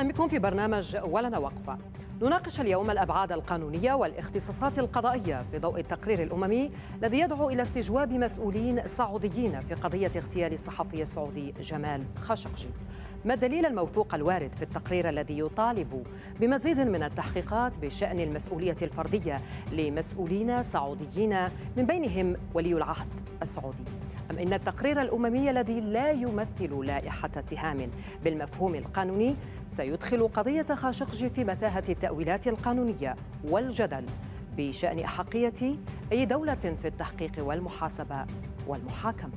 أهلا بكم في برنامج ولنا وقفة نناقش اليوم الأبعاد القانونية والاختصاصات القضائية في ضوء التقرير الأممي الذي يدعو إلى استجواب مسؤولين سعوديين في قضية اغتيال الصحفي السعودي جمال خاشقجي ما الدليل الموثوق الوارد في التقرير الذي يطالب بمزيد من التحقيقات بشأن المسؤولية الفردية لمسؤولين سعوديين من بينهم ولي العهد السعودي أم إن التقرير الأممي الذي لا يمثل لائحة اتهام بالمفهوم القانوني سيدخل قضية خاشقجي في متاهة التأويلات القانونية والجدل بشأن أحقية أي دولة في التحقيق والمحاسبة والمحاكمة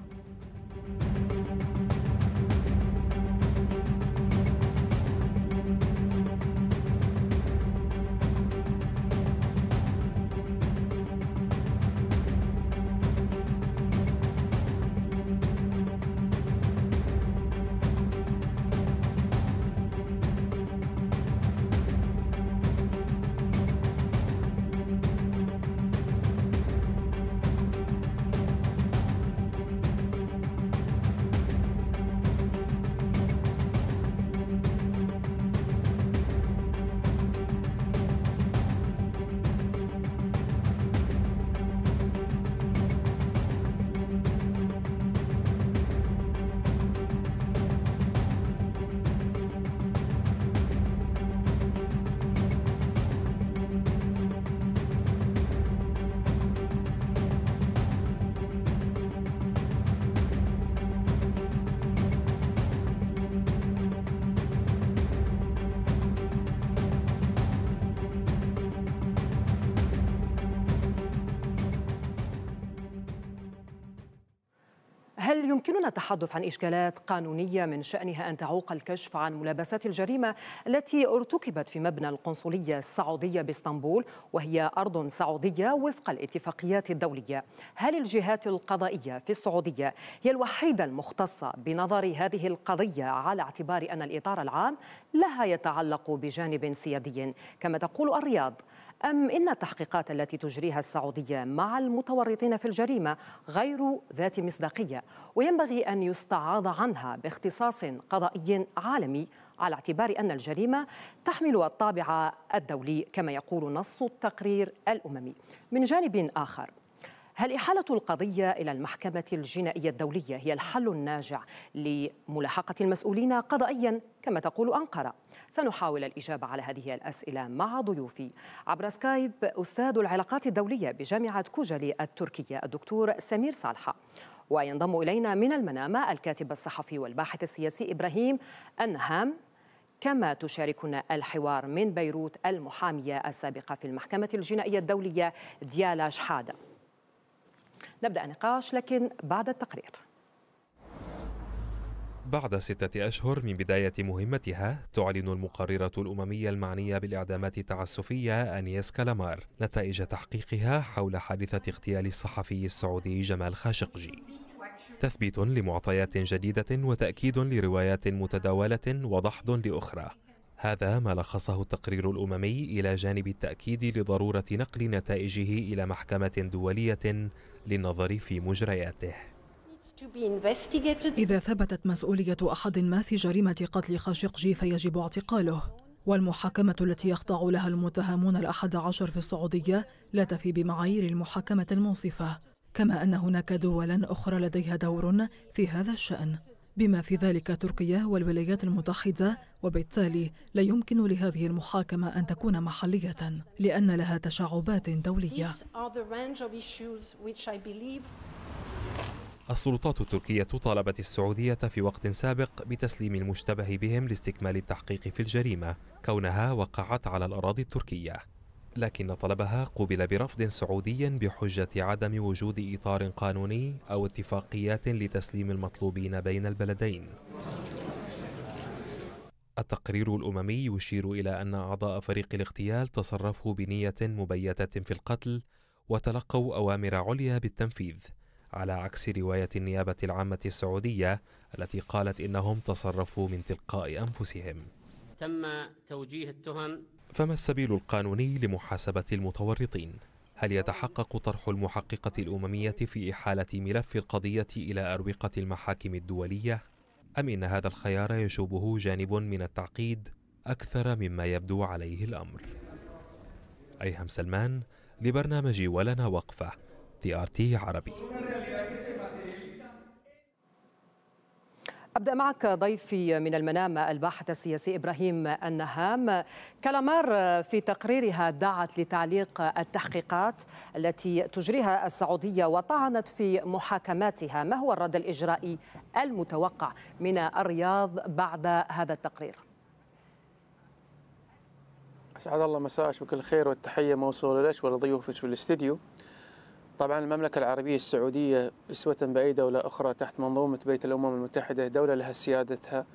دون التحدث عن إشكالات قانونية من شأنها أن تعوق الكشف عن ملابسات الجريمة التي ارتكبت في مبنى القنصلية السعودية باسطنبول وهي أرض سعودية وفق الاتفاقيات الدولية هل الجهات القضائية في السعودية هي الوحيدة المختصة بنظر هذه القضية على اعتبار أن الإطار العام لها يتعلق بجانب سيادي كما تقول الرياض أم إن التحقيقات التي تجريها السعودية مع المتورطين في الجريمة غير ذات مصداقية وينبغي أن يستعاض عنها باختصاص قضائي عالمي على اعتبار أن الجريمة تحمل الطابع الدولي كما يقول نص التقرير الأممي من جانب آخر هل إحالة القضية إلى المحكمة الجنائية الدولية هي الحل الناجع لملاحقة المسؤولين قضائيا كما تقول أنقرة؟ سنحاول الإجابة على هذه الأسئلة مع ضيوفي عبر سكايب أستاذ العلاقات الدولية بجامعة كوجلي التركية الدكتور سمير صالحة وينضم إلينا من المنامة الكاتب الصحفي والباحث السياسي إبراهيم أنهام كما تشاركنا الحوار من بيروت المحامية السابقة في المحكمة الجنائية الدولية ديالا شحادة نبدأ نقاش لكن بعد التقرير بعد ستة أشهر من بداية مهمتها تعلن المقررة الأممية المعنية بالإعدامات التعسفية أنيس كالامار نتائج تحقيقها حول حادثة اغتيال الصحفي السعودي جمال خاشقجي تثبيت لمعطيات جديدة وتأكيد لروايات متداولة وضحض لأخرى هذا ما لخصه التقرير الأممي إلى جانب التأكيد لضرورة نقل نتائجه إلى محكمة دولية للنظر في مجرياته إذا ثبتت مسؤولية أحد ما في جريمة قتل خاشقجي فيجب اعتقاله والمحاكمة التي يخضع لها المتهمون الأحد عشر في السعودية لا تفي بمعايير المحاكمة المنصفة كما أن هناك دولا أخرى لديها دور في هذا الشأن بما في ذلك تركيا والولايات المتحدة وبالتالي لا يمكن لهذه المحاكمة أن تكون محلية لأن لها تشعبات دولية السلطات التركية طالبت السعودية في وقت سابق بتسليم المشتبه بهم لاستكمال التحقيق في الجريمة كونها وقعت على الأراضي التركية لكن طلبها قوبل برفض سعودي بحجة عدم وجود إطار قانوني أو اتفاقيات لتسليم المطلوبين بين البلدين التقرير الأممي يشير إلى أن أعضاء فريق الاغتيال تصرفوا بنية مبيتة في القتل وتلقوا أوامر عليا بالتنفيذ على عكس رواية النيابة العامة السعودية التي قالت إنهم تصرفوا من تلقاء أنفسهم تم توجيه التهم فما السبيل القانوني لمحاسبة المتورطين؟ هل يتحقق طرح المحققة الأممية في إحالة ملف القضية إلى أروقة المحاكم الدولية؟ أم إن هذا الخيار يشوبه جانب من التعقيد أكثر مما يبدو عليه الأمر؟ أيهم سلمان لبرنامج ولنا وقفة تي آر تي عربي أبدأ معك ضيفي من المنام الباحث السياسي إبراهيم النهام كالامار في تقريرها دعت لتعليق التحقيقات التي تجريها السعودية وطعنت في محاكماتها ما هو الرد الإجرائي المتوقع من الرياض بعد هذا التقرير؟ أسعد الله مساءك بكل خير والتحية موصولة لك ولضيوفك في الاستديو طبعا المملكة العربية السعودية أسوة بأي دولة أخرى تحت منظومة بيت الأمم المتحدة دولة لها سيادتها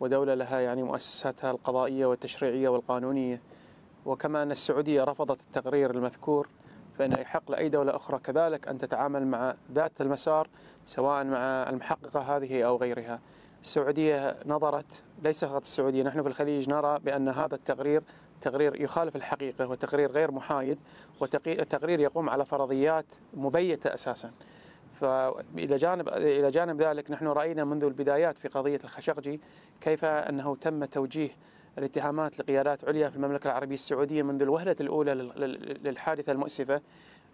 ودولة لها يعني مؤسساتها القضائية والتشريعية والقانونية وكما أن السعودية رفضت التقرير المذكور فإن يحق لأي دولة أخرى كذلك أن تتعامل مع ذات المسار سواء مع المحققة هذه أو غيرها السعودية نظرت ليس فقط السعودية نحن في الخليج نرى بأن هذا التقرير تقرير يخالف الحقيقة وتقرير غير محايد وتقرير يقوم على فرضيات مبيته اساسا فإلى جانب إلى جانب ذلك نحن رأينا منذ البدايات في قضية الخشقجي كيف أنه تم توجيه الاتهامات لقيادات عليا في المملكة العربية السعودية منذ الوهلة الأولى للحادثة المؤسفة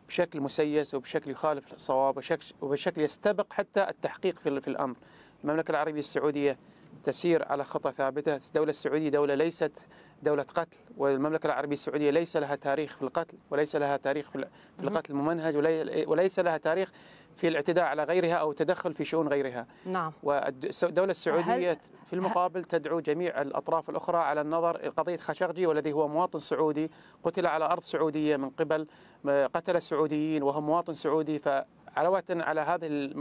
بشكل مسيس وبشكل يخالف الصواب وبشكل يستبق حتى التحقيق في الأمر المملكة العربية السعودية تسير على خطى ثابتة الدولة السعودية دولة ليست دولة قتل والمملكة العربية السعودية ليس لها تاريخ في القتل وليس لها تاريخ في القتل الممنهج وليس لها تاريخ في الاعتداء على غيرها أو التدخل في شؤون غيرها نعم والدولة السعودية في المقابل تدعو جميع الأطراف الأخرى على النظر قضية خشقجي والذي هو مواطن سعودي قتل على أرض سعودية من قبل قتل السعوديين وهو مواطن سعودي ف علاوة على هذه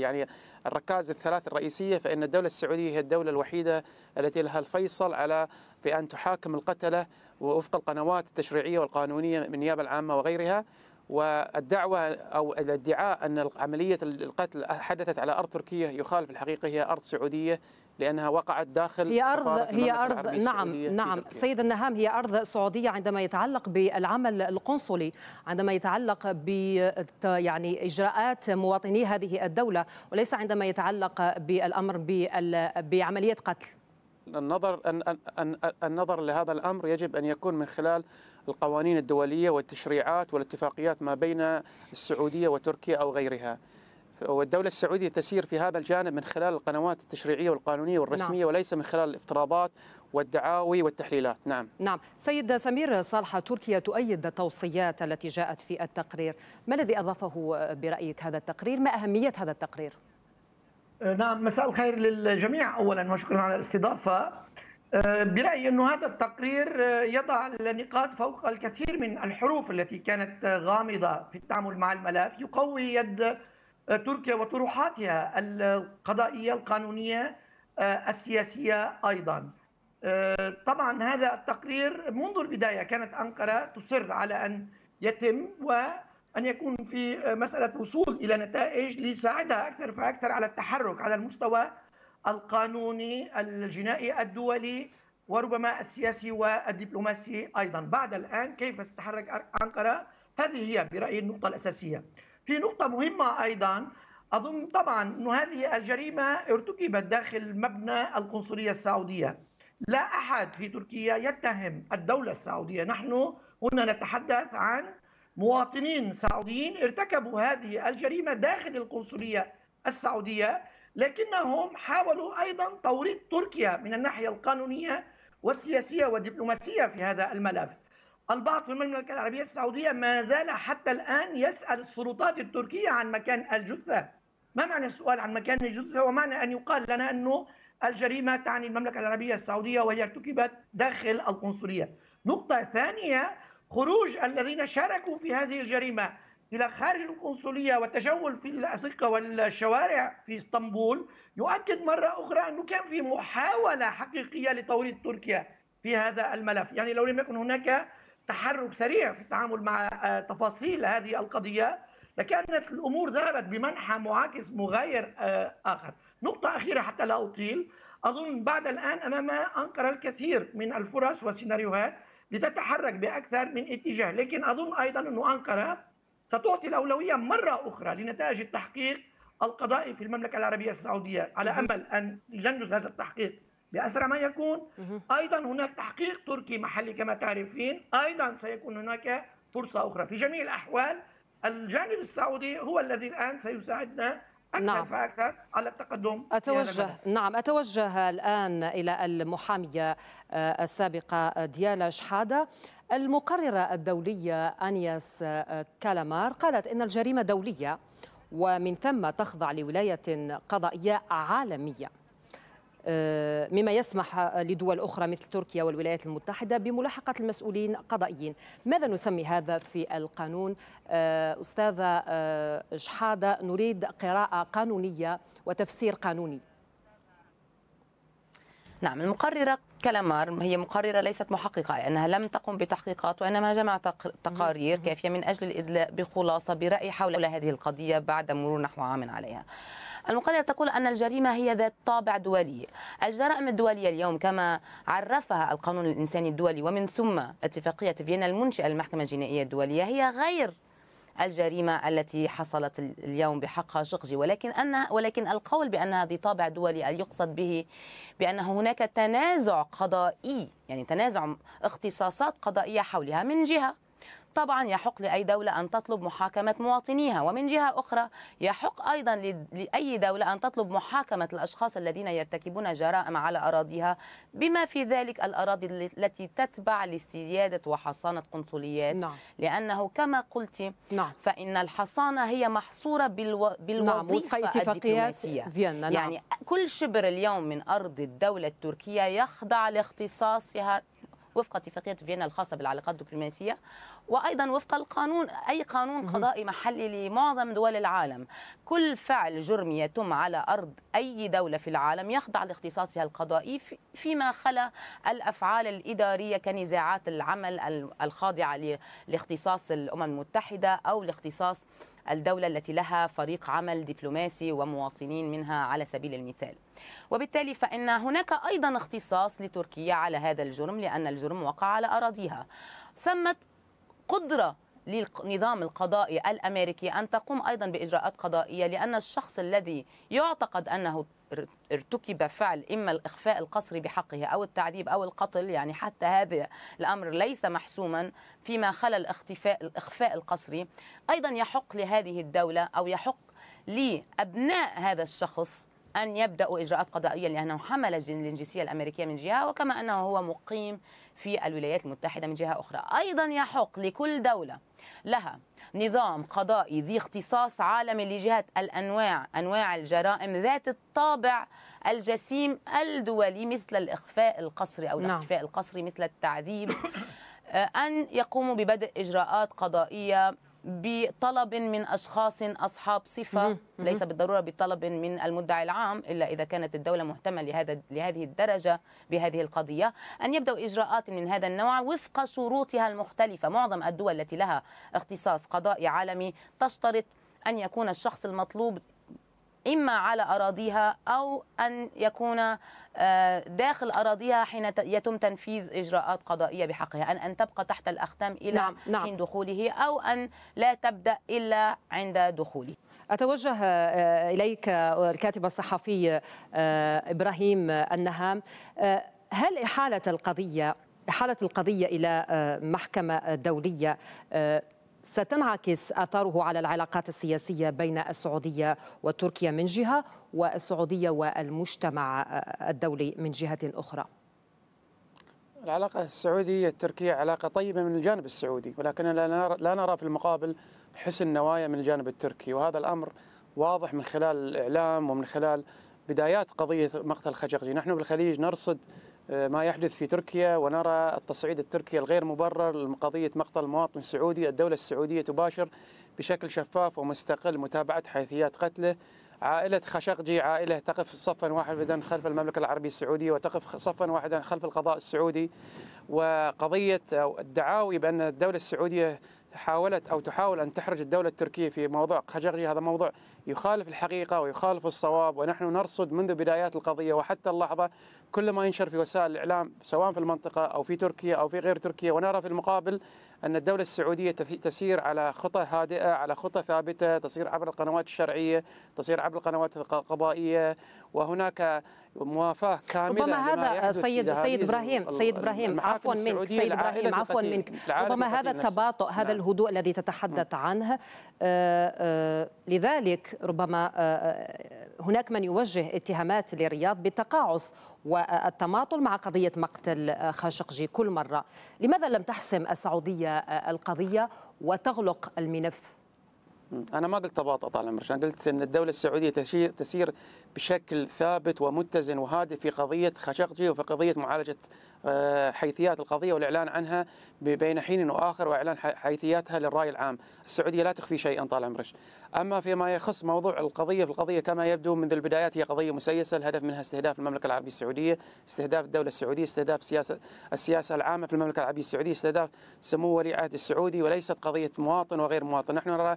يعني الركائز الثلاث الرئيسية فإن الدولة السعودية هي الدولة الوحيدة التي لها الفيصل على بأن تحاكم القتلة وفق القنوات التشريعية والقانونية من النيابة العامة وغيرها والدعوة أو الادعاء أن عملية القتل حدثت على أرض تركية يخالف الحقيقة هي أرض سعودية لأنها وقعت داخل هي أرض هي أرض نعم نعم سيد النهام هي أرض سعودية عندما يتعلق بالعمل القنصلي عندما يتعلق ب يعني إجراءات مواطني هذه الدولة وليس عندما يتعلق بالأمر بعملية قتل النظر النظر لهذا الامر يجب ان يكون من خلال القوانين الدوليه والتشريعات والاتفاقيات ما بين السعوديه وتركيا او غيرها. والدولة السعودية تسير في هذا الجانب من خلال القنوات التشريعية والقانونية والرسمية نعم. وليس من خلال الافتراضات والدعاوي والتحليلات نعم نعم سيد سمير صالحة تركيا تؤيد التوصيات التي جاءت في التقرير ما الذي أضافه برأيك هذا التقرير ما أهمية هذا التقرير أه، نعم مساء الخير للجميع أولا وشكرا على الاستضافة أه، برأيي أن هذا التقرير أه، يضع النقاط فوق الكثير من الحروف التي كانت غامضة في التعامل مع الملف يقوي يد تركيا وطروحاتها القضائيه القانونيه آه، السياسيه ايضا. آه، طبعا هذا التقرير منذ البدايه كانت انقره تصر على ان يتم وان يكون في مساله وصول الى نتائج ليساعدها اكثر فاكثر على التحرك على المستوى القانوني الجنائي الدولي وربما السياسي والدبلوماسي ايضا بعد الان كيف ستتحرك انقره هذه هي برايي النقطه الاساسيه في نقطة مهمة أيضا أظن طبعا أن هذه الجريمة ارتكبت داخل مبنى القنصلية السعودية لا أحد في تركيا يتهم الدولة السعودية نحن هنا نتحدث عن مواطنين سعوديين ارتكبوا هذه الجريمة داخل القنصلية السعودية لكنهم حاولوا أيضا توريط تركيا من الناحية القانونية والسياسية والدبلوماسية في هذا الملف البعض في المملكة العربية السعودية ما زال حتى الآن يسأل السلطات التركية عن مكان الجثة ما معنى السؤال عن مكان الجثة ومعنى أن يقال لنا أنه الجريمة تعني المملكة العربية السعودية وهي ارتكبت داخل القنصلية نقطة ثانية خروج الذين شاركوا في هذه الجريمة إلى خارج القنصلية والتجول في الأسقة والشوارع في اسطنبول يؤكد مرة أخرى أنه كان في محاولة حقيقية لتوريط تركيا في هذا الملف يعني لو لم يكن هناك تحرك سريع في التعامل مع آه، تفاصيل هذه القضيه لكانت الامور ذهبت بمنحى معاكس مغاير آه، اخر. نقطه اخيره حتى لا اطيل، اظن بعد الان امام انقره الكثير من الفرص والسيناريوهات لتتحرك باكثر من اتجاه، لكن اظن ايضا انه انقره ستعطي الاولويه مره اخرى لنتائج التحقيق القضائي في المملكه العربيه السعوديه، على امل ان ينجز هذا التحقيق بأسرع ما يكون أيضا هناك تحقيق تركي محلي كما تعرفين أيضا سيكون هناك فرصة أخرى في جميع الأحوال الجانب السعودي هو الذي الآن سيساعدنا أكثر نعم. فأكثر على التقدم أتوجه نعم أتوجه الآن إلى المحامية آه، السابقة ديالا شحادة المقررة الدولية أنياس آه، كالامار قالت إن الجريمة دولية ومن ثم تخضع لولاية قضائية عالمية آه، مما يسمح لدول أخرى مثل تركيا والولايات المتحدة بملاحقة المسؤولين قضائيين ماذا نسمي هذا في القانون آه، أستاذة آه، شحادة نريد قراءة قانونية وتفسير قانوني نعم المقررة كلامار هي مقررة ليست محققة لأنها لم تقم بتحقيقات وإنما جمعت تقارير كافية من أجل الإدلاء بخلاصة برأي حول هذه القضية بعد مرور نحو عام عليها المقررة تقول أن الجريمة هي ذات طابع دولي الجرائم الدولية اليوم كما عرفها القانون الإنساني الدولي ومن ثم اتفاقية فيينا المنشئة للمحكمة الجنائية الدولية هي غير الجريمة التي حصلت اليوم بحق شقجي ولكن أن ولكن القول بأن هذه طابع دولي يقصد به بأن هناك تنازع قضائي يعني تنازع اختصاصات قضائية حولها من جهة طبعا يحق لأي دولة أن تطلب محاكمة مواطنيها ومن جهة أخرى يحق أيضا لأي دولة أن تطلب محاكمة الأشخاص الذين يرتكبون جرائم على أراضيها بما في ذلك الأراضي التي تتبع لسيادة وحصانة قنصليات نعم. لأنه كما قلت نعم. فإن الحصانة هي محصورة بالو... نعم، بالوظيفة نعم. الدبلوماسية فيينا. نعم. يعني كل شبر اليوم من أرض الدولة التركية يخضع لاختصاصها وفق اتفاقية فيينا الخاصة بالعلاقات الدبلوماسية وايضا وفق القانون اي قانون قضائي محلي لمعظم دول العالم كل فعل جرمي يتم على ارض اي دوله في العالم يخضع لاختصاصها القضائي فيما خلا الافعال الاداريه كنزاعات العمل الخاضعه لاختصاص الامم المتحده او لاختصاص الدولة التي لها فريق عمل دبلوماسي ومواطنين منها على سبيل المثال وبالتالي فإن هناك أيضا اختصاص لتركيا على هذا الجرم لأن الجرم وقع على أراضيها ثمة قدرة للنظام القضائي الامريكي ان تقوم ايضا باجراءات قضائيه لان الشخص الذي يعتقد انه ارتكب فعل اما الاخفاء القسري بحقه او التعذيب او القتل يعني حتى هذا الامر ليس محسوما فيما خلا الاختفاء الاخفاء القسري ايضا يحق لهذه الدوله او يحق لابناء هذا الشخص أن يبدأوا إجراءات قضائية لأنه حمل الجنسية الأمريكية من جهة وكما أنه هو مقيم في الولايات المتحدة من جهة أخرى أيضا يحق لكل دولة لها نظام قضائي ذي اختصاص عالمي لجهة الأنواع أنواع الجرائم ذات الطابع الجسيم الدولي مثل الإخفاء القسري أو نعم. الاختفاء القسري مثل التعذيب آه، أن يقوموا ببدء إجراءات قضائية بطلب من أشخاص أصحاب صفة ليس بالضرورة بطلب من المدعي العام إلا إذا كانت الدولة مهتمة لهذا لهذه الدرجة بهذه القضية أن يبدأوا إجراءات من هذا النوع وفق شروطها المختلفة معظم الدول التي لها اختصاص قضائي عالمي تشترط أن يكون الشخص المطلوب إما على أراضيها أو أن يكون آه، داخل أراضيها حين يتم تنفيذ إجراءات قضائية بحقها أن أن تبقى تحت الأختام إلى نعم. نعم. حين دخوله أو أن لا تبدأ إلا عند دخوله أتوجه آه، إليك الكاتب الصحفي آه، إبراهيم النهام هل إحالة القضية إحالة القضية إلى محكمة دولية ستنعكس آثاره على العلاقات السياسية بين السعودية وتركيا من جهة والسعودية والمجتمع الدولي من جهة أخرى العلاقة السعودية التركية علاقة طيبة من الجانب السعودي ولكن لا نرى في المقابل حسن نوايا من الجانب التركي وهذا الأمر واضح من خلال الإعلام ومن خلال بدايات قضية مقتل خشقجي نحن بالخليج نرصد آه، ما يحدث في تركيا ونرى التصعيد التركي الغير مبرر لقضية مقتل المواطن السعودي الدولة السعودية تباشر بشكل شفاف ومستقل متابعة حيثيات قتله عائلة خشقجي عائلة تقف صفا واحدا خلف المملكة العربية السعودية وتقف صفا واحدا خلف القضاء السعودي وقضية أو الدعاوي بأن الدولة السعودية حاولت أو تحاول أن تحرج الدولة التركية في موضوع خشقجي هذا موضوع يخالف الحقيقة ويخالف الصواب ونحن نرصد منذ بدايات القضية وحتى اللحظة كل ما ينشر في وسائل الإعلام سواء في المنطقة أو في تركيا أو في غير تركيا ونرى في المقابل أن الدولة السعودية تسير على خطى هادئة على خطى ثابتة تسير عبر القنوات الشرعية تسير عبر القنوات القضائية وهناك موافاه كامله ربما هذا سيد سيد ابراهيم سيد ابراهيم عفوا منك سيد ابراهيم عفوا منك ربما هذا التباطؤ هذا نعم. الهدوء الذي تتحدث نعم. عنه آه، آه، لذلك ربما آه، آه، هناك من يوجه اتهامات لرياض بالتقاعس والتماطل مع قضية مقتل آه، خاشقجي كل مرة لماذا لم تحسم السعودية القضية وتغلق الملف؟ أنا ما قلت تباطؤ طال عمرك، أنا قلت أن الدولة السعودية تسير بشكل ثابت ومتزن وهادئ في قضية خشقجي وفي قضية معالجة آه، حيثيات القضية والإعلان عنها بين حين وآخر وإعلان حيثياتها للرأي العام السعودية لا تخفي شيئا طال عمرك أما فيما يخص موضوع القضية القضية كما يبدو منذ البدايات هي قضية مسيسة الهدف منها استهداف المملكة العربية السعودية استهداف الدولة السعودية استهداف السياسة, السياسة العامة في المملكة العربية السعودية استهداف سمو ولي عهد السعودي وليست قضية مواطن وغير مواطن نحن نرى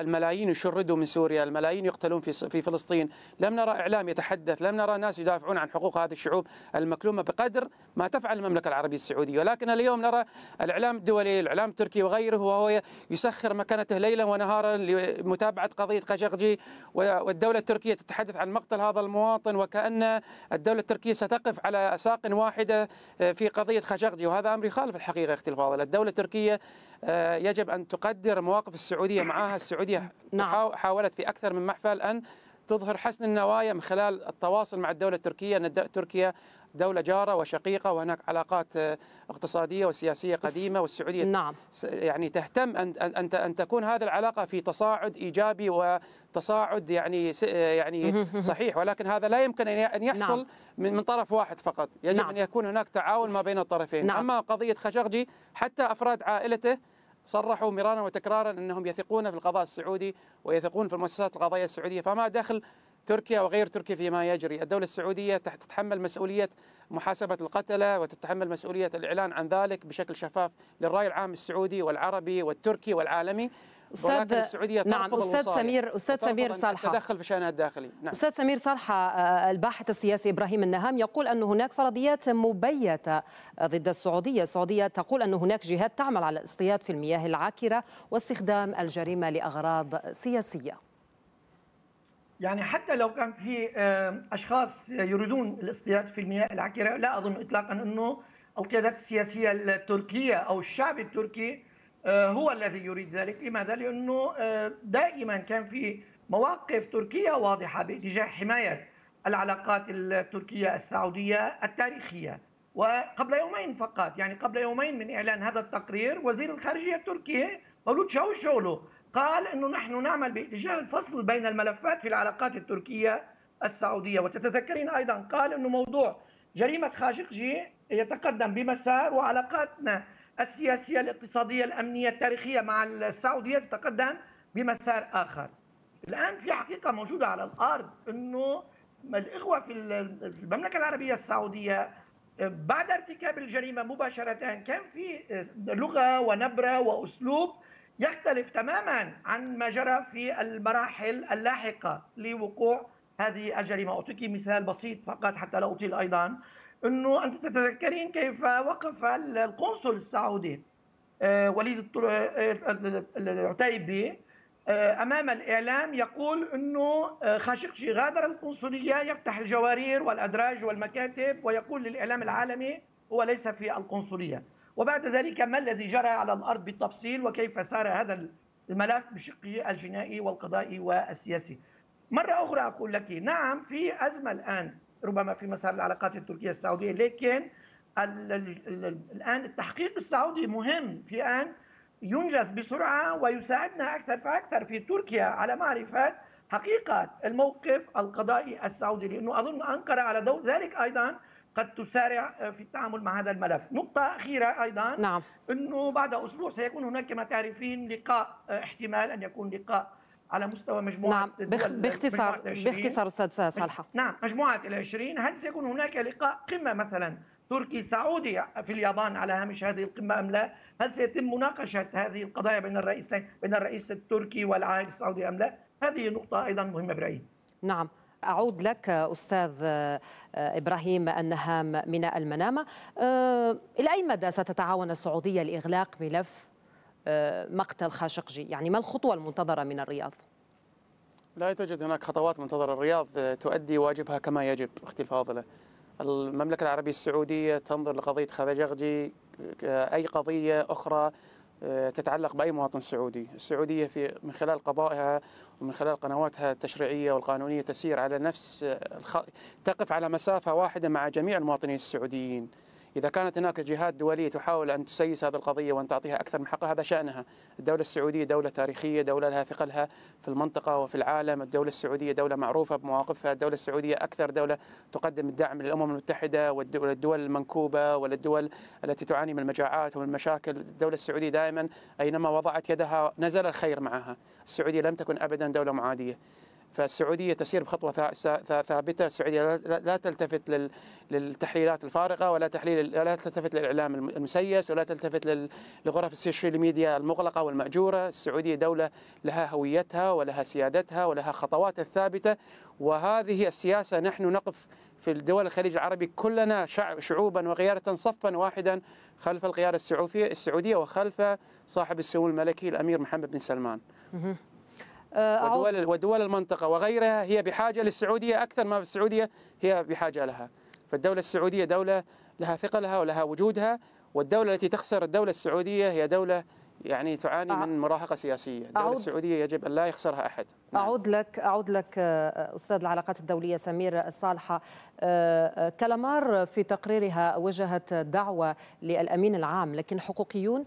الملايين يشردوا من سوريا الملايين يقتلون في فلسطين لم لم نرى إعلام يتحدث لم نرى ناس يدافعون عن حقوق هذه الشعوب المكلومة بقدر ما تفعل المملكة العربية السعودية ولكن اليوم نرى الإعلام الدولي الإعلام التركي وغيره وهو يسخر مكانته ليلا ونهارا لمتابعة قضية خاشقجي والدولة التركية تتحدث عن مقتل هذا المواطن وكأن الدولة التركية ستقف على ساق واحدة في قضية خاشقجي وهذا أمر يخالف الحقيقة اختي الفاضل الدولة التركية آه، يجب أن تقدر مواقف السعودية معها السعودية نعم. حاولت في أكثر من محفل أن تظهر حسن النوايا من خلال التواصل مع الدولة التركية أن تركيا دولة جارة وشقيقة وهناك علاقات آه، اقتصادية وسياسية قديمة والسعودية نعم. يعني تهتم أن أن أن تكون هذه العلاقة في تصاعد إيجابي وتصاعد يعني آه، يعني صحيح ولكن هذا لا يمكن أن يحصل نعم. من من طرف واحد فقط يجب نعم. أن يكون هناك تعاون ما بين الطرفين نعم. أما قضية خشقجي حتى أفراد عائلته صرحوا مرارا وتكرارا انهم يثقون في القضاء السعودي ويثقون في المؤسسات القضائيه السعوديه فما دخل تركيا وغير تركيا فيما يجري الدولة السعودية تتحمل مسؤولية محاسبة القتلة وتتحمل مسؤولية الإعلان عن ذلك بشكل شفاف للرأي العام السعودي والعربي والتركي والعالمي استاذ السعوديه نعم استاذ سمير استاذ سمير صالحه تدخل في شانها الداخلي نعم. استاذ سمير صالحه آه، الباحث السياسي ابراهيم النهام يقول ان هناك فرضيات مبيته ضد السعوديه، السعوديه تقول ان هناك جهات تعمل على الاصطياد في المياه العاكره واستخدام الجريمه لاغراض سياسيه. يعني حتى لو كان في آه، اشخاص يريدون الاصطياد في المياه العاكره لا اظن اطلاقا انه القيادات السياسيه التركيه او الشعب التركي آه، هو الذي يريد ذلك لماذا؟ لأنه آه، دائما كان في مواقف تركية واضحة باتجاه حماية العلاقات التركية السعودية التاريخية وقبل يومين فقط يعني قبل يومين من إعلان هذا التقرير وزير الخارجية التركي مولود شاوشولو قال أنه نحن نعمل باتجاه الفصل بين الملفات في العلاقات التركية السعودية وتتذكرين أيضا قال أنه موضوع جريمة خاشقجي يتقدم بمسار وعلاقاتنا السياسية الاقتصادية الأمنية التاريخية مع السعودية تتقدم بمسار آخر الآن في حقيقة موجودة على الأرض أنه الإخوة في المملكة العربية السعودية بعد ارتكاب الجريمة مباشرة كان في لغة ونبرة وأسلوب يختلف تماما عن ما جرى في المراحل اللاحقة لوقوع هذه الجريمة أعطيك مثال بسيط فقط حتى لا أطيل أيضا انه انت تتذكرين كيف وقف القنصل السعودي آه، وليد آه، العتيبي آه، امام الاعلام يقول انه خاشقجي غادر القنصليه يفتح الجوارير والادراج والمكاتب ويقول للاعلام العالمي هو ليس في القنصليه وبعد ذلك ما الذي جرى على الارض بالتفصيل وكيف سار هذا الملف بشقه الجنائي والقضائي والسياسي مره اخرى اقول لك نعم في ازمه الان ربما في مسار العلاقات التركيه السعوديه لكن الان التحقيق السعودي مهم في ان ينجز بسرعه ويساعدنا اكثر فاكثر في تركيا على معرفه حقيقه الموقف القضائي السعودي لانه اظن انقره على ضوء ذلك ايضا قد تسارع في التعامل مع هذا الملف نقطة أخيرة أيضا نعم. أنه بعد أسبوع سيكون هناك كما تعرفين لقاء آه، احتمال أن يكون لقاء على مستوى مجموعه نعم الدول باختصار باختصار استاذ صالحه نعم مجموعه ال 20 هل سيكون هناك لقاء قمه مثلا تركي سعودي في اليابان على هامش هذه القمه ام لا؟ هل سيتم مناقشه هذه القضايا بين الرئيسين بين الرئيس التركي والعائد السعودي ام لا؟ هذه نقطه ايضا مهمه برايي. نعم أعود لك أستاذ آه، إبراهيم النهام من المنامة آه، إلى أي مدى ستتعاون السعودية لإغلاق ملف آه، مقتل خاشقجي يعني ما الخطوة المنتظرة من الرياض؟ لا توجد هناك خطوات منتظرة الرياض تؤدي واجبها كما يجب أختي الفاضلة المملكة العربية السعودية تنظر لقضية خاشقجي آه، أي قضية أخرى آه، تتعلق باي مواطن سعودي، السعوديه في من خلال قضائها ومن خلال قنواتها التشريعيه والقانونيه تسير على نفس الخ... تقف على مسافه واحده مع جميع المواطنين السعوديين. إذا كانت هناك جهات دولية تحاول أن تسيس هذه القضية وأن تعطيها أكثر من حقها هذا شأنها الدولة السعودية دولة تاريخية دولة لها ثقلها في المنطقة وفي العالم الدولة السعودية دولة معروفة بمواقفها الدولة السعودية أكثر دولة تقدم الدعم للأمم المتحدة والدول المنكوبة والدول التي تعاني من المجاعات والمشاكل الدولة السعودية دائما أينما وضعت يدها نزل الخير معها السعودية لم تكن أبدا دولة معادية فالسعوديه تسير بخطوه ثابته، السعوديه لا تلتفت للتحليلات الفارغه ولا تحليل ولا تلتفت للاعلام المسيس ولا تلتفت لغرف السوشيال ميديا المغلقه والماجوره، السعوديه دوله لها هويتها ولها سيادتها ولها خطواتها الثابته وهذه السياسه نحن نقف في دول الخليج العربي كلنا شعوبا وغيارة صفا واحدا خلف القيادة السعودية السعودية وخلف صاحب السمو الملكي الأمير محمد بن سلمان آه، ودول ودول المنطقه وغيرها هي بحاجه للسعوديه اكثر ما السعوديه هي بحاجه لها فالدوله السعوديه دوله لها ثقلها ولها وجودها والدوله التي تخسر الدوله السعوديه هي دوله يعني تعاني من مراهقه سياسيه، الدوله السعوديه يجب ان لا يخسرها احد. نعم. اعود لك اعود لك آه، آه، استاذ العلاقات الدوليه سمير الصالحه كلامار في تقريرها وجهت دعوه للامين العام لكن حقوقيون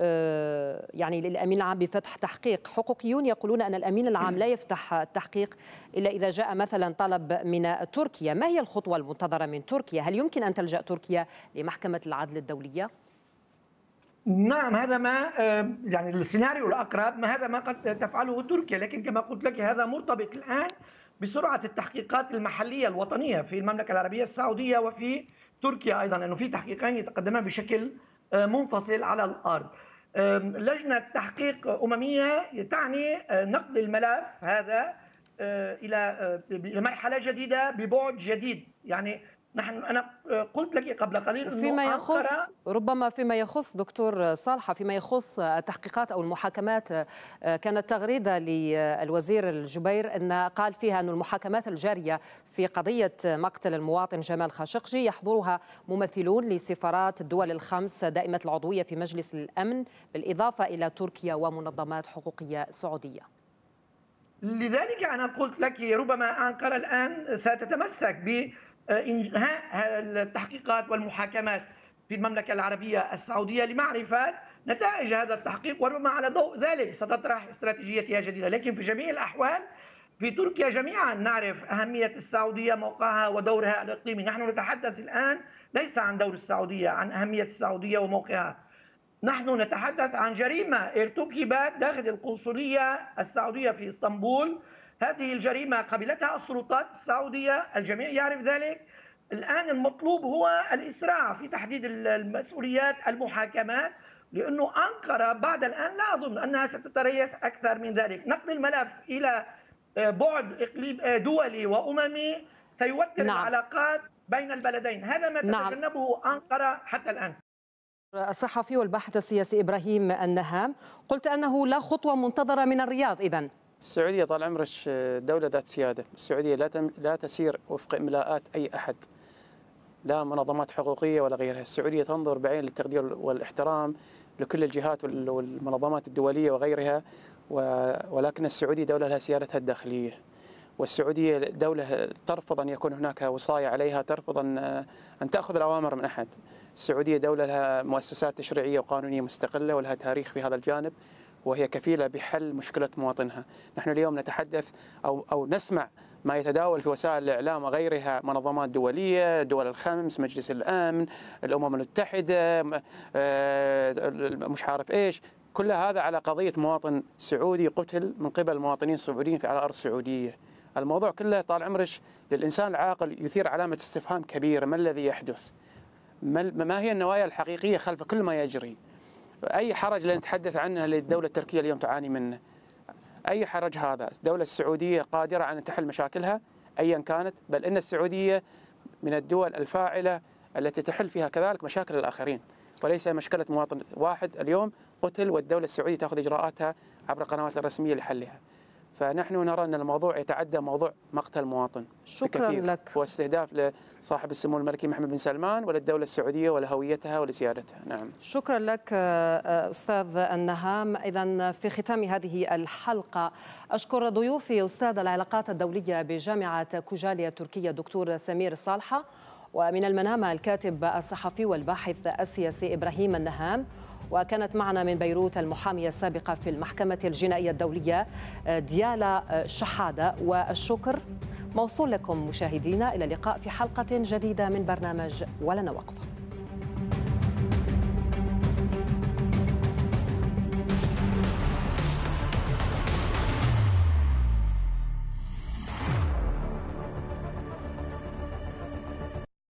آه، يعني للامين العام بفتح تحقيق حقوقيون يقولون ان الامين العام لا يفتح التحقيق الا اذا جاء مثلا طلب من تركيا ما هي الخطوه المنتظره من تركيا هل يمكن ان تلجا تركيا لمحكمه العدل الدوليه نعم هذا ما آه، يعني السيناريو الاقرب ما هذا ما قد تفعله تركيا لكن كما قلت لك هذا مرتبط الان بسرعه التحقيقات المحليه الوطنيه في المملكه العربيه السعوديه وفي تركيا ايضا انه في تحقيقين يتقدمان بشكل آه، منفصل على الارض لجنة تحقيق أممية تعني آه، نقل الملف هذا آه، إلى آه، مرحلة جديدة ببعد جديد يعني نحن انا قلت لك قبل قليل فيما يخص ربما فيما يخص دكتور صالحه فيما يخص التحقيقات او المحاكمات آه، كانت تغريده للوزير الجبير ان قال فيها ان المحاكمات الجاريه في قضيه مقتل المواطن جمال خاشقجي يحضرها ممثلون لسفارات الدول الخمس دائمه العضويه في مجلس الامن بالاضافه الى تركيا ومنظمات حقوقيه سعوديه. لذلك انا قلت لك ربما انقره الان ستتمسك ب آه، انهاء التحقيقات والمحاكمات في المملكه العربيه السعوديه لمعرفه نتائج هذا التحقيق وربما على ضوء ذلك ستطرح استراتيجيتها جديده لكن في جميع الاحوال في تركيا جميعا نعرف أهمية السعودية موقعها ودورها الإقليمي نحن نتحدث الآن ليس عن دور السعودية عن أهمية السعودية وموقعها نحن نتحدث عن جريمة ارتكبت داخل القنصلية السعودية في إسطنبول هذه الجريمة قبلتها السلطات السعودية الجميع يعرف ذلك الآن المطلوب هو الإسراع في تحديد المسؤوليات المحاكمات لأنه أنقرة بعد الآن لا أظن أنها ستتريث أكثر من ذلك نقل الملف إلى آه، بعد إقليم آه، دولي وأممي سيوتر نعم. العلاقات بين البلدين هذا ما نعم. تتجنبه نعم. أنقرة حتى الآن الصحفي والباحث السياسي إبراهيم النهام قلت أنه لا خطوة منتظرة من الرياض إذن السعودية طال عمرك آه، دولة ذات سيادة السعودية لا, لا تسير وفق إملاءات أي أحد لا منظمات حقوقية ولا غيرها السعودية تنظر بعين التقدير والاحترام لكل الجهات والمنظمات الدولية وغيرها ولكن السعودية دولة لها سيادتها الداخلية والسعودية دولة ترفض أن يكون هناك وصاية عليها ترفض أن, آه، أن تأخذ الأوامر من أحد السعودية دولة لها مؤسسات تشريعية وقانونية مستقلة ولها تاريخ في هذا الجانب وهي كفيلة بحل مشكلة مواطنها نحن اليوم نتحدث أو, أو نسمع ما يتداول في وسائل الإعلام وغيرها منظمات دولية دول الخمس مجلس الأمن الأمم المتحدة آه، مش عارف إيش كل هذا على قضية مواطن سعودي قتل من قبل مواطنين سعوديين على أرض سعودية الموضوع كله طال عمرك للإنسان العاقل يثير علامة استفهام كبيرة ما الذي يحدث ما هي النوايا الحقيقية خلف كل ما يجري أي حرج اللي نتحدث عنه اللي الدولة التركية اليوم تعاني منه أي حرج هذا الدولة السعودية قادرة على أن تحل مشاكلها أيا كانت بل إن السعودية من الدول الفاعلة التي تحل فيها كذلك مشاكل الآخرين وليس مشكلة مواطن واحد اليوم قتل والدولة السعودية تأخذ إجراءاتها عبر قنواتها الرسمية لحلها فنحن نرى أن الموضوع يتعدى موضوع مقتل مواطن شكرا بكثير لك واستهداف لصاحب السمو الملكي محمد بن سلمان وللدولة السعودية ولهويتها ولسيادتها نعم شكرا لك أستاذ النهام إذا في ختام هذه الحلقة أشكر ضيوفي أستاذ العلاقات الدولية بجامعة كوجاليا التركية دكتور سمير صالحة ومن المنامة الكاتب الصحفي والباحث السياسي إبراهيم النهام وكانت معنا من بيروت المحامية السابقة في المحكمة الجنائية الدولية آه، ديالا آه، شحادة والشكر موصول لكم مشاهدينا إلى اللقاء في حلقة جديدة من برنامج ولنا وقفه